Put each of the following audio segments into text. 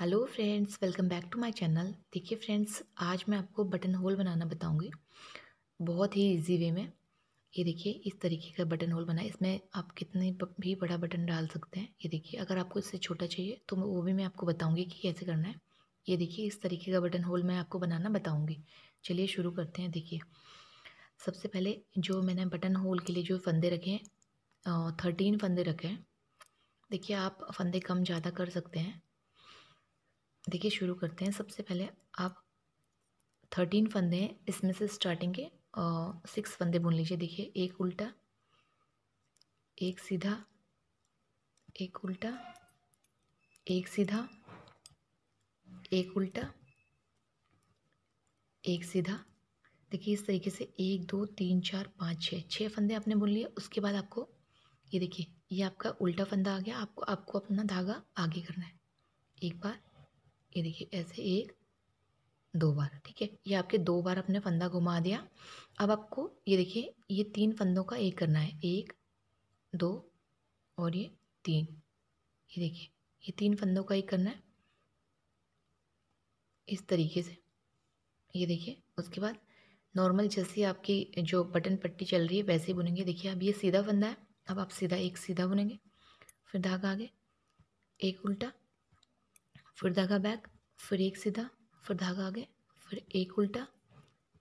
hello friends welcome back to my channel देखिए friends आज मैं आपको बटन होल बनाना बताऊंगी बहुत ही इजी वे में ये देखिए इस तरीके का बटन होल बना इसमें आप कितने भी बड़ा बटन डाल सकते हैं ये देखिए अगर आपको इससे छोटा चाहिए तो वो भी मैं आपको बताऊँगी कि कैसे करना है ये देखिए इस तरीके का बटन होल मैं आपको बनाना बताऊँगी चलिए शुरू करते हैं देखिए सबसे पहले जो मैंने बटन होल के लिए जो फंदे रखे हैं थर्टीन फंदे रखे हैं देखिए आप फंदे कम ज़्यादा कर सकते हैं देखिए शुरू करते हैं सबसे पहले आप थर्टीन फंदे हैं इसमें से स्टार्टिंग के सिक्स फंदे बुन लीजिए देखिए एक उल्टा एक सीधा एक उल्टा एक सीधा एक उल्टा एक सीधा देखिए इस तरीके से एक दो तीन चार पाँच छः छः फंदे आपने बुन लिए उसके बाद आपको ये देखिए ये आपका उल्टा फंदा आ गया आपको आपको अपना धागा आगे करना है एक बार ये देखिए ऐसे एक दो बार ठीक है ये आपके दो बार अपने फंदा घुमा दिया अब आपको ये देखिए ये तीन फंदों का एक करना है एक दो और ये तीन ये देखिए ये तीन फंदों का एक करना है इस तरीके से ये देखिए उसके बाद नॉर्मल जैसे आपकी जो बटन पट्टी चल रही है वैसे बुनेंगे देखिए अब ये सीधा फंदा है अब आप सीधा एक सीधा बुनेंगे फिर धागा आगे एक उल्टा फिर धागा बैक फिर एक सीधा फिर धागा आगे फिर एक उल्टा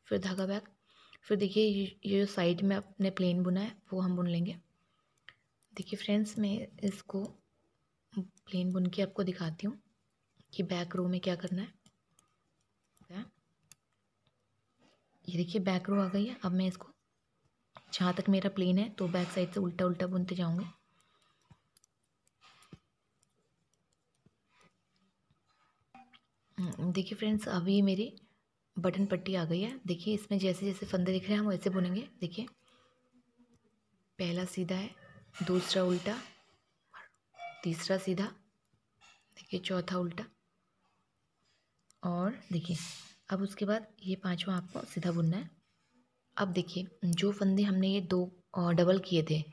फिर धागा बैक फिर देखिए ये जो साइड में आपने प्लेन बुना है वो हम बुन लेंगे देखिए फ्रेंड्स मैं इसको प्लेन बुन के आपको दिखाती हूँ कि बैक रो में क्या करना है ये देखिए बैक रो आ गई है अब मैं इसको जहाँ तक मेरा प्लेन है तो बैक साइड से उल्टा उल्टा बुनते जाऊँगी देखिए फ्रेंड्स अभी मेरी बटन पट्टी आ गई है देखिए इसमें जैसे जैसे फंदे दिख रहे हैं हम वैसे बुनेंगे देखिए पहला सीधा है दूसरा उल्टा तीसरा सीधा देखिए चौथा उल्टा और देखिए अब उसके बाद ये पांचवा आपको सीधा बुनना है अब देखिए जो फंदे हमने ये दो डबल किए थे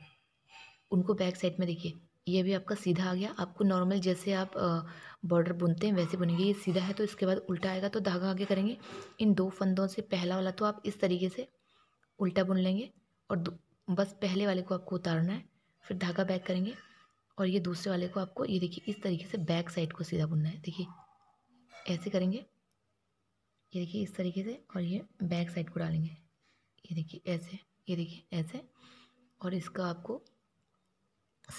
उनको बैक साइड में देखिए ये भी आपका सीधा आ गया आपको नॉर्मल जैसे आप बॉर्डर बुनते हैं वैसे बुनेंगे ये सीधा है तो इसके बाद उल्टा आएगा तो धागा आगे करेंगे इन दो फंदों से पहला वाला तो आप इस तरीके से उल्टा बुन लेंगे और बस पहले वाले को आपको उतारना है फिर धागा बैक करेंगे और ये दूसरे वाले को आपको ये देखिए इस तरीके से बैक साइड को सीधा बुनना है देखिए ऐसे करेंगे ये देखिए इस तरीके से और ये बैक साइड को डालेंगे ये देखिए ऐसे ये देखिए ऐसे और इसका आपको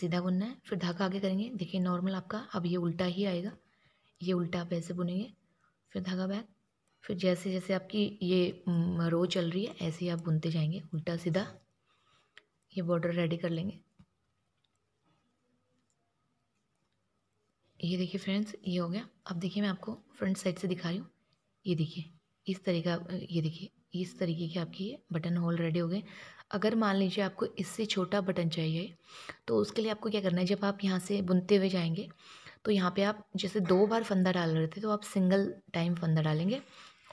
सीधा बुनना है फिर धागा आगे करेंगे देखिए नॉर्मल आपका अब ये उल्टा ही आएगा ये उल्टा आप ऐसे बुनेंगे फिर धागा बैक फिर जैसे जैसे आपकी ये रो चल रही है ऐसे ही आप बुनते जाएंगे उल्टा सीधा ये बॉर्डर रेडी कर लेंगे ये देखिए फ्रेंड्स ये हो गया अब देखिए मैं आपको फ्रंट साइड से दिखा रही हूँ ये देखिए इस तरीका ये देखिए इस तरीके के आपकी बटन होल रेडी हो गए अगर मान लीजिए आपको इससे छोटा बटन चाहिए तो उसके लिए आपको क्या करना है जब आप यहाँ से बुनते हुए जाएंगे तो यहाँ पे आप जैसे दो बार फंदा डाल रहे थे तो आप सिंगल टाइम फंदा डालेंगे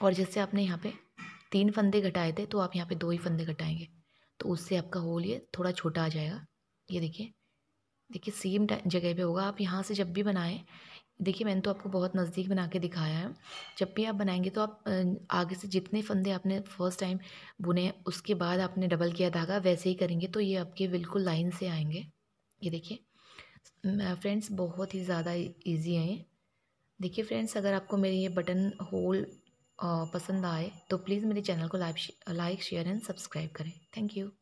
और जैसे आपने यहाँ पे तीन फंदे घटाए थे तो आप यहाँ पे दो ही फंदे घटाएंगे तो उससे आपका होल ये थोड़ा छोटा आ जाएगा ये देखिए देखिए सेम जगह पर होगा आप यहाँ से जब भी बनाएं देखिए मैंने तो आपको बहुत नज़दीक बना के दिखाया है जब भी आप बनाएंगे तो आप आगे से जितने फंदे आपने फर्स्ट टाइम बुने उसके बाद आपने डबल किया धागा वैसे ही करेंगे तो ये आपके बिल्कुल लाइन से आएंगे ये देखिए फ्रेंड्स बहुत ही ज़्यादा इजी है देखिए फ्रेंड्स अगर आपको मेरे ये बटन होल पसंद आए तो प्लीज़ मेरे चैनल को like like share and subscribe करें थैंक यू